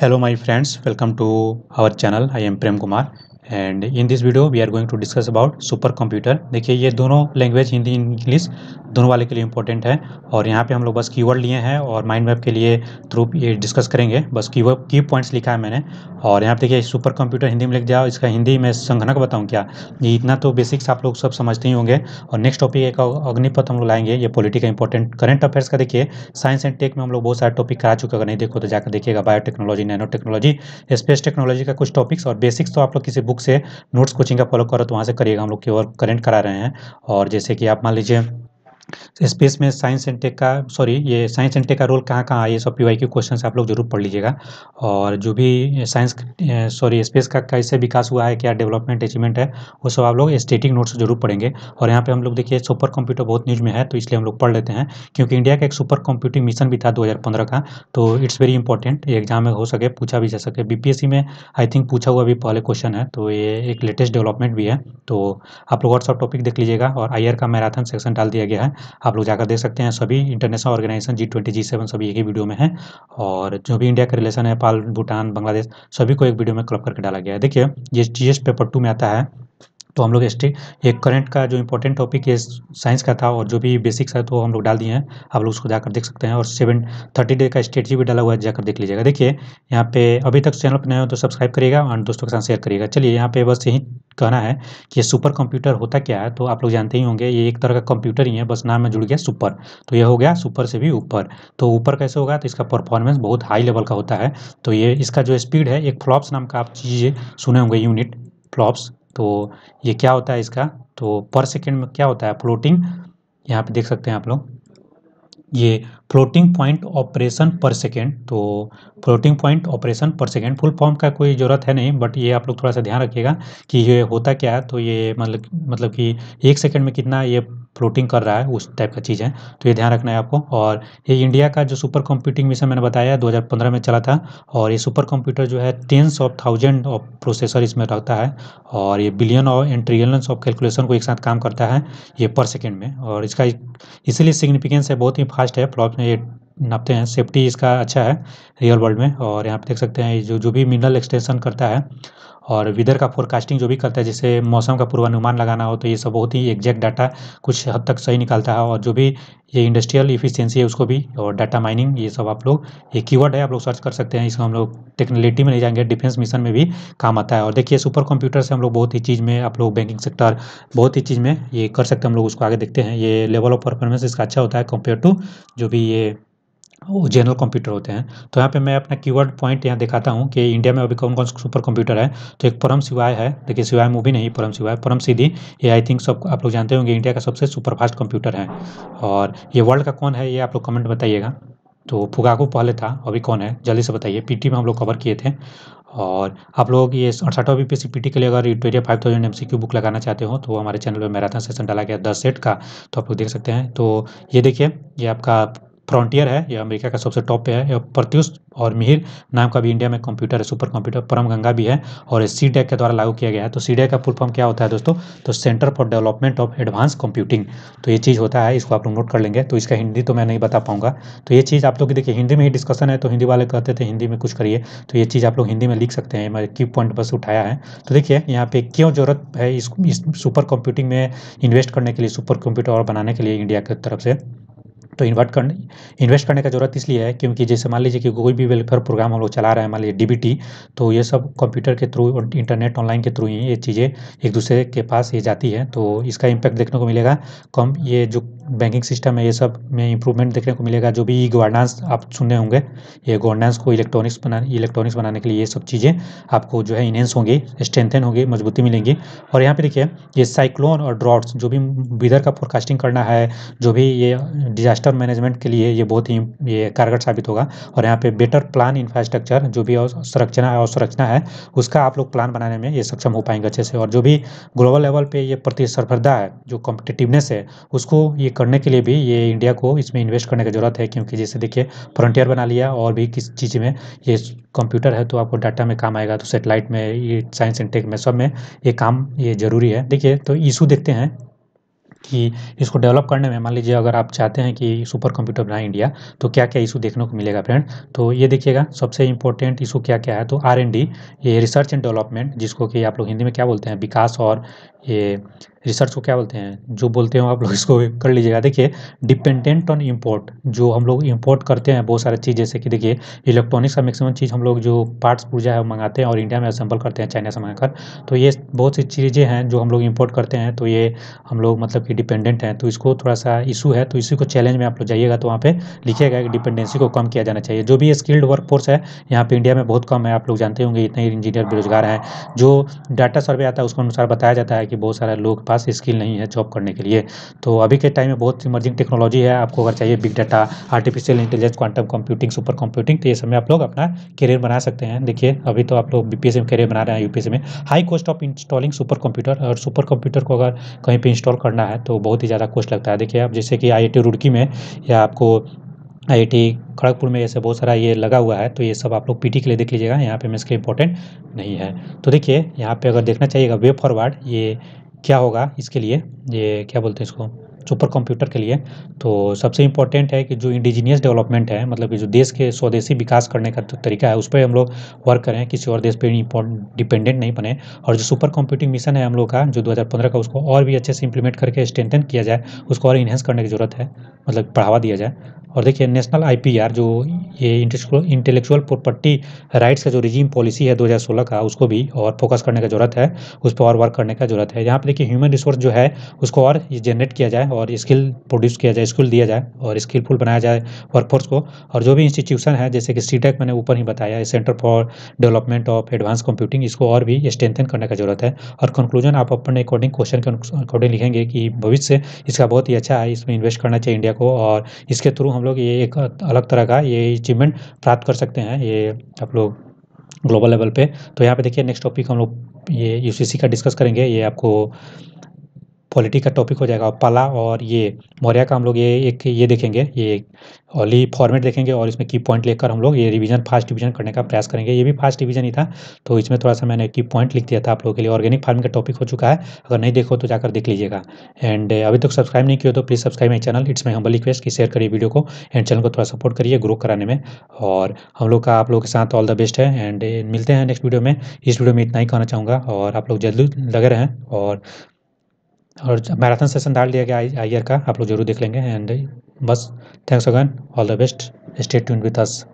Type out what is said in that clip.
hello my friends welcome to our channel i am prem kumar and in this video we are going to discuss about super computer देखिए ये दोनों language Hindi English दोनों वाले के लिए important है और यहाँ पे हम लोग बस कीवर्ड लिए हैं और माइंड मैप के लिए थ्रू ये डिस्कस करेंगे बस की की पॉइंट्स लिखा है मैंने और यहाँ पे देखिए सुपर कंप्यूटर हिंदी में लिख दिया इसका हिंदी में संघनक बताऊँ क्या ये इतना तो बेसिक्स आप लोग सब समझते ही होंगे और नेक्स्ट टॉपिक एक अग्निपथ हम लोग लाएंगे ये पॉलिटिकल इंपॉर्टेंट करंट अफेयर्स का देखिए साइंस एंड टेक में हम लोग बहुत सारे टॉपिक करा चुके अगर नहीं देखो तो जाकर देखिएगा biotechnology nano technology space technology का कुछ टॉपिक्स और बेसिक्स तो आप लोग किसी बुक बुक से नोट्स कोचिंग का फॉलो करो तो वहाँ से करिएगा हम लोग केवल करंट करा रहे हैं और जैसे कि आप मान लीजिए स्पेस तो में साइंस एंड टेक का सॉरी ये साइंस एंड टेक का रोल कहाँ कहाँ है ये सब पी के क्वेश्चन आप लोग जरूर पढ़ लीजिएगा और जो भी साइंस सॉरी स्पेस का कैसे विकास हुआ है क्या डेवलपमेंट अचीवमेंट है वो सब आप लोग स्टेटिक नोट्स जरूर पढ़ेंगे और यहाँ पे हम लोग देखिए सुपर कंप्यूटर बहुत न्यूज़ में है तो इसलिए हम लोग पढ़ लेते हैं क्योंकि इंडिया का एक सुपर कंप्यूटिंग मिशन भी था दो का तो इट्स वेरी इंपॉर्टेंट ये एग्जाम में हो सके पूछा भी जा सके सी में आई थिंक पूछा हुआ भी पहले क्वेश्चन है तो ये एक लेटेस्ट डेवलपमेंट भी है तो आप लोग व्हाट्सअप टॉपिक देख लीजिएगा और आई का मैराथन सेक्शन डाल दिया गया है आप लोग जाकर देख सकते हैं सभी international organisation G twenty G seven सभी एक ही वीडियो में है और जो भी इंडिया का रिलेशन है नेपाल भूटान बांग्लादेश सभी को एक वीडियो में क्लब करके डाला गया है देखिए ये जी पेपर टू में आता है तो हम लोग स्टे ये करंट का जो इंपॉर्टेंट टॉपिक है साइंस का था और जो भी बेसिक्स है तो हम लोग डाल दिए हैं आप लोग उसको जाकर देख सकते हैं और सेवन थर्टी डे का स्ट्रेटजी भी डाला हुआ है जाकर देख लीजिएगा देखिए यहाँ पे अभी तक चैनल पर नए हो तो सब्सक्राइब करिएगा और दोस्तों के साथ शेयर करिएगा चलिए यहाँ पे बस यही कहना है कि ये सुपर कंप्यूटर होता क्या है तो आप लोग जानते ही होंगे ये एक तरह का कंप्यूटर ही है बस नाम में जुड़ गया सुपर तो ये हो गया सुपर से भी ऊपर तो ऊपर कैसे होगा तो इसका परफॉर्मेंस बहुत हाई लेवल का होता है तो ये इसका जो स्पीड है एक फ्लॉप्स नाम का आप चीज़ सुने होंगे यूनिट फ्लॉप्स तो ये क्या होता है इसका तो पर सेकेंड में क्या होता है फ्लोटिंग यहाँ पे देख सकते हैं आप लोग ये floating point operation per second तो floating point operation per second full form का कोई ज़रूरत है नहीं बट ये आप लोग थोड़ा सा ध्यान रखिएगा कि ये होता क्या है तो ये मतलब मतलब कि एक सेकेंड में कितना ये फ्लोटिंग कर रहा है उस टाइप का चीज़ है तो ये ध्यान रखना है आपको और ये इंडिया का जो सुपर कंप्यूटिंग मिशन मैंने बताया 2015 में चला था और ये सुपर कंप्यूटर जो है tens of thousand of processor इसमें रहता है और ये बिलियन और एंड ट्रिलियंस ऑफ कैलकुलेशन को एक साथ काम करता है ये पर सेकेंड में और इसका इसीलिए सिग्निफिकेंस है बहुत ही फास्ट है फ्लॉप में ये नापते हैं सेफ्टी इसका अच्छा है रियल वर्ल्ड में और यहाँ पे देख सकते हैं जो जो भी मिनरल एक्सटेंशन करता है और वेदर का फोरकास्टिंग जो भी करता है जैसे मौसम का पूर्वानुमान लगाना हो तो ये सब बहुत ही एग्जैक्ट डाटा कुछ हद तक सही निकालता है और जो भी ये इंडस्ट्रियल इफिशियंसी है उसको भी और डाटा माइनिंग ये सब आप लोग ये कीवर्ड है आप लोग सर्च कर सकते हैं इसको हम लोग टेक्नोलिटी में ले जाएंगे डिफेंस मिशन में भी काम आता है और देखिए सुपर कंप्यूटर से हम लोग बहुत ही चीज़ में आप लोग बैंकिंग सेक्टर बहुत ही चीज़ में ये कर सकते हैं हम लोग उसको आगे देखते हैं ये लेवल ऑफ परफॉर्मेंस इसका अच्छा होता है कंपेयर टू जो भी ये जनरल कंप्यूटर होते हैं तो यहाँ पे मैं अपना कीवर्ड पॉइंट यहाँ दिखाता हूँ कि इंडिया में अभी कौन कौन सुपर कंप्यूटर है तो एक परम सिवाय है देखिए सिवाय मूवी नहीं परम सिवाय परम सीधी ये आई थिंक सब आप लोग जानते होंगे इंडिया का सबसे सुपर फास्ट कंप्यूटर है और ये वर्ल्ड का कौन है ये आप लोग कमेंट बताइएगा तो फुगाकू पहले था अभी कौन है जल्दी से बताइए पी में हम लोग कवर किए थे और आप लोग ये अड़सठवा बी पी पीटी के लिए अगर twenty five thousand M C Q book लगाना चाहते हो तो हमारे चैनल पर मैराथन सेशन डाला गया दस सेट का तो आप लोग देख सकते हैं तो ये देखिए ये आपका फ्रंटियर है यह अमेरिका का सबसे टॉप पे है यह प्रत्युष और मिहिर नाम का भी इंडिया में कंप्यूटर है सुपर कंप्यूटर परम गंगा भी है और सी डेक e के द्वारा लागू किया गया है तो सी डेक e का फुल फॉर्म क्या होता है दोस्तों तो centre for development of advance computing तो ये चीज़ होता है इसको आप लोग नोट कर लेंगे तो इसका हिंदी तो मैं नहीं बता पाऊंगा तो ये चीज़ आप लोग की देखिए हिंदी में ही डिस्कशन है तो हिंदी वाले कहते थे हिंदी में कुछ करिए तो ये चीज़ आप लोग हिंदी में लिख सकते हैं मैं की पॉइंट बस उठाया है तो देखिए यहाँ पे क्यों जरूरत है इस सुपर कंप्यूटिंग में इन्वेस्ट करने के लिए सुपर कंप्यूटर और बनाने के लिए इंडिया की तरफ से तो इन्वर्ट करने इन्वेस्ट करने का ज़रूरत इसलिए है क्योंकि जैसे मान लीजिए कि कोई भी वेलफेयर प्रोग्राम हम लोग चला रहे हैं मान लीजिए डीबीटी तो ये सब कंप्यूटर के थ्रू और इंटरनेट ऑनलाइन के थ्रू ही ये चीज़ें एक दूसरे के पास ये जाती है तो इसका इम्पैक्ट देखने को मिलेगा कम ये जो बैंकिंग सिस्टम है ये सब में इम्प्रूवमेंट देखने को मिलेगा जो भी ई गवर्नेंस आप सुने होंगे ये गवर्नेंस को इलेक्ट्रॉनिक्स बनाने इलेक्ट्रॉनिक्स बनाने के लिए ये सब चीज़ें आपको जो है इनहेंस होंगी स्ट्रेंथन होगी मजबूती मिलेंगी और यहाँ पे देखिए ये साइक्लोन और ड्रॉट्स जो भी विदर का फोरकास्टिंग करना है जो भी ये डिजास्टर मैनेजमेंट के लिए ये बहुत ही ये कारगर साबित होगा और यहाँ पर बेटर प्लान इंफ्रास्ट्रक्चर जो भी संरचना है संरचना है उसका आप लोग प्लान बनाने में ये सक्षम हो पाएंगे अच्छे से और जो भी ग्लोबल लेवल पर ये प्रतिस्पर्धा है जो कॉम्पिटेटिवनेस है उसको ये करने के लिए भी ये इंडिया को इसमें इन्वेस्ट करने की ज़रूरत है क्योंकि जैसे देखिए फ्रंटियर बना लिया और भी किस चीज़ में ये कंप्यूटर है तो आपको डाटा में काम आएगा तो सेटेलाइट में ये साइंस एंड टेक में सब में ये काम ये ज़रूरी है देखिए तो इशू देखते हैं कि इसको डेवलप करने में मान लीजिए अगर आप चाहते हैं कि सुपर कंप्यूटर बनाए इंडिया तो क्या क्या इशू देखने को मिलेगा फ्रेंड तो ये देखिएगा सबसे इंपॉर्टेंट इशू क्या क्या है तो आर एन डी ये रिसर्च एंड डेवलपमेंट जिसको कि आप लोग हिंदी में क्या बोलते हैं विकास और ये रिसर्च को क्या बोलते हैं जो बोलते हो आप लोग इसको कर लीजिएगा देखिए डिपेंडेंट ऑन इंपोर्ट जो हम लोग इंपोर्ट करते हैं बहुत सारे चीज़ जैसे कि देखिए इलेक्ट्रॉनिक्स का मैक्सिमम चीज़ हम लोग जो पार्ट्स पूजा है मंगाते हैं और इंडिया में असेंबल करते हैं चाइना से मंगाकर तो ये बहुत सी चीज़ें हैं जो हम लोग इम्पोर्ट करते हैं तो ये हम लोग मतलब कि डिपेंडेंट हैं तो इसको थोड़ा सा इशू है तो इसी को चैलेंज में आप लोग जाइएगा तो वहाँ पे लिखेगा कि डिपेंडेंसी को कम किया जाना चाहिए जो भी स्किल्ड वर्क फोर्स है यहाँ पे इंडिया में बहुत कम है आप लोग जानते होंगे इतने इंजीनियर बेरोजगार हैं जो डाटा सर्वे आता है उसके अनुसार बताया जाता है कि बहुत सारे लोग के पास स्किल नहीं है जॉब करने के लिए तो अभी के टाइम में बहुत इमर्जिंग टेक्नोलॉजी है आपको अगर चाहिए big data artificial intelligence quantum computing super computing तो ये सब में आप लोग अपना करियर बना सकते हैं देखिए अभी तो आप लोग बी में करियर बना रहे हैं यूपीएस में high cost of installing super computer और सुपर कंप्यूटर को अगर कहीं पर इंस्टॉल करना है है तो बहुत ही ज़्यादा कोस्ट लगता है देखिए आप जैसे कि आई रुड़की में या आपको आई खड़गपुर में जैसे बहुत सारा ये लगा हुआ है तो ये सब आप लोग पीटी के लिए देख लीजिएगा यहाँ पे मैं इसके इंपॉर्टेंट नहीं है तो देखिए यहाँ पे अगर देखना चाहिएगा वे फॉरवर्ड ये क्या होगा इसके लिए ये क्या बोलते हैं इसको सुपर कंप्यूटर के लिए तो सबसे इम्पोर्टेंट है कि जो इंडिजीनियस डेवलपमेंट है मतलब कि जो देश के स्वदेशी विकास करने का तो तरीका है उस पर हम लोग वर्क करें किसी और देश पर डिपेंडेंट नहीं बने और जो सुपर कंप्यूटिंग मिशन है हम लोग का जो 2015 का उसको और भी अच्छे से इंप्लीमेंट करके स्ट्रेंथन किया जाए उसको और इन्हेंस करने की ज़रूरत है मतलब बढ़ावा दिया जाए और देखिए नेशनल आई जो ये इंटेलेक्चुअल प्रॉपर्टी राइट्स का जो रिजीम पॉलिसी है 2016 का उसको भी और फोकस करने का ज़रूरत है उस पर और वर्क करने का ज़रूरत है यहाँ पर देखिए ह्यूमन रिसोर्स जो है उसको और जनरेट किया जाए और स्किल प्रोड्यूस किया जाए स्किल दिया जाए और स्किलफुल बनाया जाए वर्कफोर्स को और जो भी इंस्टीट्यूशन है जैसे कि सी e मैंने ऊपर ही बताया centre for development of advance computing इसको और भी स्ट्रेंथन करने का जरूरत है और कंक्लूजन आप अपने अकॉर्डिंग क्वेश्चन के अकॉर्डिंग लिखेंगे कि भविष्य इसका बहुत ही अच्छा है इसमें इन्वेस्ट करना चाहिए इंडिया को और इसके थ्रू हम लोग ये एक अलग तरह का ये अचीवमेंट प्राप्त कर सकते हैं ये आप लोग ग्लोबल लेवल पे तो यहाँ पे देखिए नेक्स्ट टॉपिक हम लोग ये यूसीसी का डिस्कस करेंगे ये आपको पॉलिटी का टॉपिक हो जाएगा पाला और ये मौर्य का हम लोग ये एक ये देखेंगे ये ओली फॉर्मेट देखेंगे और इसमें की पॉइंट लेकर हम लोग ये रिवीजन फास्ट डिवीजन करने का प्रयास करेंगे ये भी फास्ट डिवीजन ही था तो इसमें थोड़ा सा मैंने की पॉइंट लिख दिया था आप लोगों के लिए ऑर्गेनिक फार्मिंग का टॉपिक हो चुका है अगर नहीं देखो तो जाकर देख लीजिएगा एंड अभी तक सब्सक्राइब नहीं किया तो please subscribe my channel it's my humble request कि शेयर करिए वीडियो को एंड चैनल को थोड़ा सपोर्ट करिए ग्रो कराने में और हम लोग का आप लोगों के साथ ऑल द बेस्ट है एंड मिलते हैं नेक्स्ट वीडियो में इस वीडियो में इतना ही कहना चाहूँगा और आप लोग जल्दी लगे रहें और और मैराथन सेशन डाल दिया गया आई ईयर का आप लोग जरूर देख लेंगे एंड बस thanks again all the best stay tuned with us